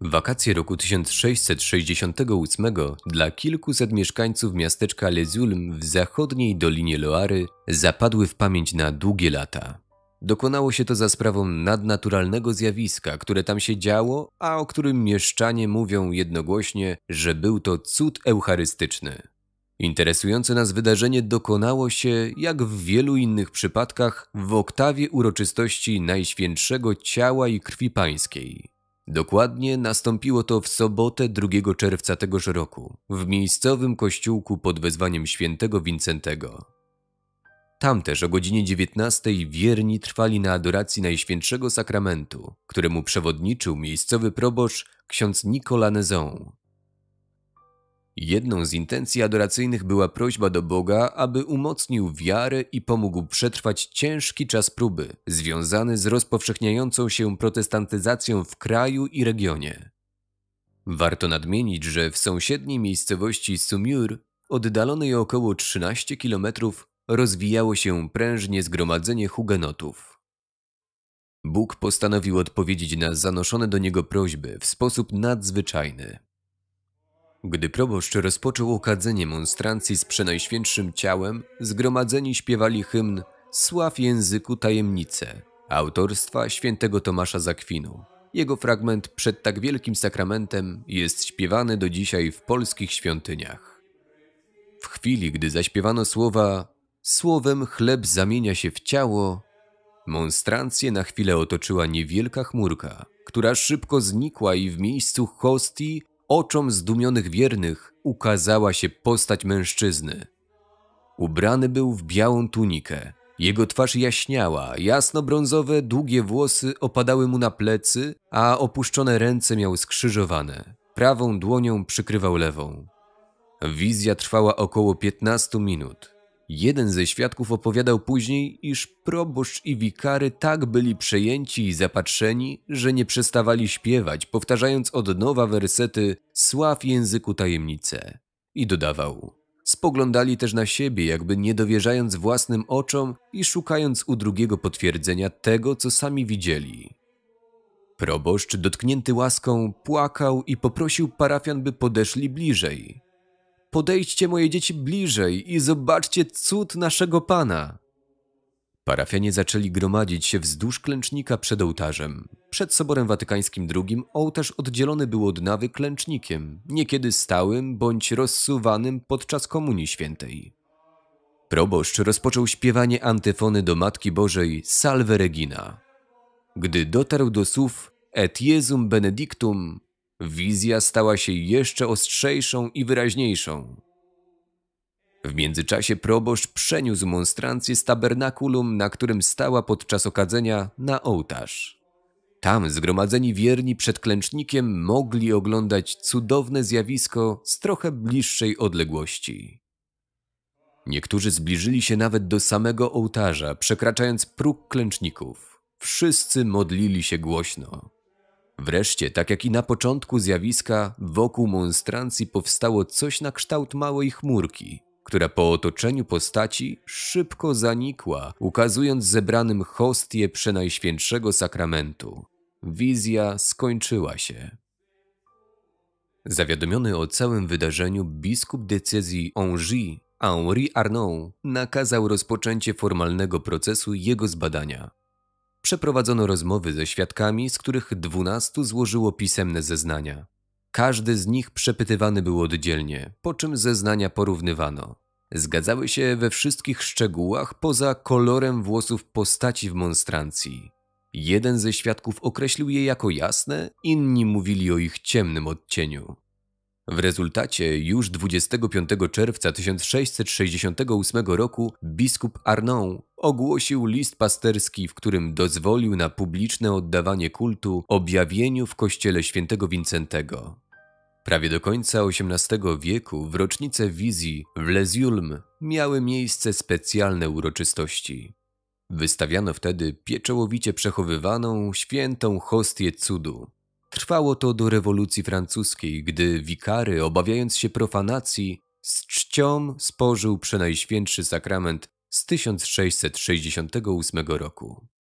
Wakacje roku 1668 dla kilkuset mieszkańców miasteczka Lezulm w zachodniej dolinie Loary zapadły w pamięć na długie lata. Dokonało się to za sprawą nadnaturalnego zjawiska, które tam się działo, a o którym mieszczanie mówią jednogłośnie, że był to cud eucharystyczny. Interesujące nas wydarzenie dokonało się, jak w wielu innych przypadkach, w oktawie uroczystości Najświętszego Ciała i Krwi Pańskiej. Dokładnie nastąpiło to w sobotę 2 czerwca tegoż roku w miejscowym kościółku pod wezwaniem świętego Wincentego. Tam też o godzinie 19 wierni trwali na adoracji Najświętszego Sakramentu, któremu przewodniczył miejscowy proboszcz ksiądz Nicolas Nezon. Jedną z intencji adoracyjnych była prośba do Boga, aby umocnił wiarę i pomógł przetrwać ciężki czas próby, związany z rozpowszechniającą się protestantyzacją w kraju i regionie. Warto nadmienić, że w sąsiedniej miejscowości Sumur, oddalonej około 13 km, rozwijało się prężnie zgromadzenie hugenotów. Bóg postanowił odpowiedzieć na zanoszone do niego prośby w sposób nadzwyczajny. Gdy proboszcz rozpoczął okadzenie monstrancji z przenajświętszym ciałem, zgromadzeni śpiewali hymn Sław języku tajemnice autorstwa świętego Tomasza Zakwinu. Jego fragment przed tak wielkim sakramentem jest śpiewany do dzisiaj w polskich świątyniach. W chwili, gdy zaśpiewano słowa Słowem chleb zamienia się w ciało, monstrancję na chwilę otoczyła niewielka chmurka, która szybko znikła i w miejscu hostii Oczom zdumionych wiernych ukazała się postać mężczyzny. Ubrany był w białą tunikę. Jego twarz jaśniała, jasno-brązowe, długie włosy opadały mu na plecy, a opuszczone ręce miał skrzyżowane. Prawą dłonią przykrywał lewą. Wizja trwała około 15 minut. Jeden ze świadków opowiadał później, iż proboszcz i wikary tak byli przejęci i zapatrzeni, że nie przestawali śpiewać, powtarzając od nowa wersety Sław języku tajemnice. I dodawał. Spoglądali też na siebie, jakby nie dowierzając własnym oczom i szukając u drugiego potwierdzenia tego, co sami widzieli. Proboszcz, dotknięty łaską, płakał i poprosił parafian, by podeszli bliżej podejdźcie moje dzieci bliżej i zobaczcie cud naszego Pana. Parafianie zaczęli gromadzić się wzdłuż klęcznika przed ołtarzem. Przed Soborem Watykańskim II ołtarz oddzielony był od nawy klęcznikiem, niekiedy stałym bądź rozsuwanym podczas Komunii Świętej. Proboszcz rozpoczął śpiewanie antyfony do Matki Bożej Salve Regina. Gdy dotarł do słów Et Jezum Benedictum, Wizja stała się jeszcze ostrzejszą i wyraźniejszą. W międzyczasie proboszcz przeniósł monstrancję z tabernakulum, na którym stała podczas okadzenia, na ołtarz. Tam zgromadzeni wierni przed klęcznikiem mogli oglądać cudowne zjawisko z trochę bliższej odległości. Niektórzy zbliżyli się nawet do samego ołtarza, przekraczając próg klęczników. Wszyscy modlili się głośno. Wreszcie, tak jak i na początku zjawiska, wokół monstrancji powstało coś na kształt małej chmurki, która po otoczeniu postaci szybko zanikła, ukazując zebranym hostię Przenajświętszego Sakramentu. Wizja skończyła się. Zawiadomiony o całym wydarzeniu, biskup decyzji Angers, Henri Arnaud, nakazał rozpoczęcie formalnego procesu jego zbadania. Przeprowadzono rozmowy ze świadkami, z których dwunastu złożyło pisemne zeznania. Każdy z nich przepytywany był oddzielnie, po czym zeznania porównywano. Zgadzały się we wszystkich szczegółach poza kolorem włosów postaci w monstrancji. Jeden ze świadków określił je jako jasne, inni mówili o ich ciemnym odcieniu. W rezultacie już 25 czerwca 1668 roku biskup Arnaud ogłosił list pasterski, w którym dozwolił na publiczne oddawanie kultu objawieniu w kościele świętego Wincentego. Prawie do końca XVIII wieku w rocznicę wizji w Les miały miejsce specjalne uroczystości. Wystawiano wtedy pieczołowicie przechowywaną świętą hostię cudu, Trwało to do rewolucji francuskiej, gdy wikary, obawiając się profanacji, z czcią spożył przenajświętszy sakrament z 1668 roku.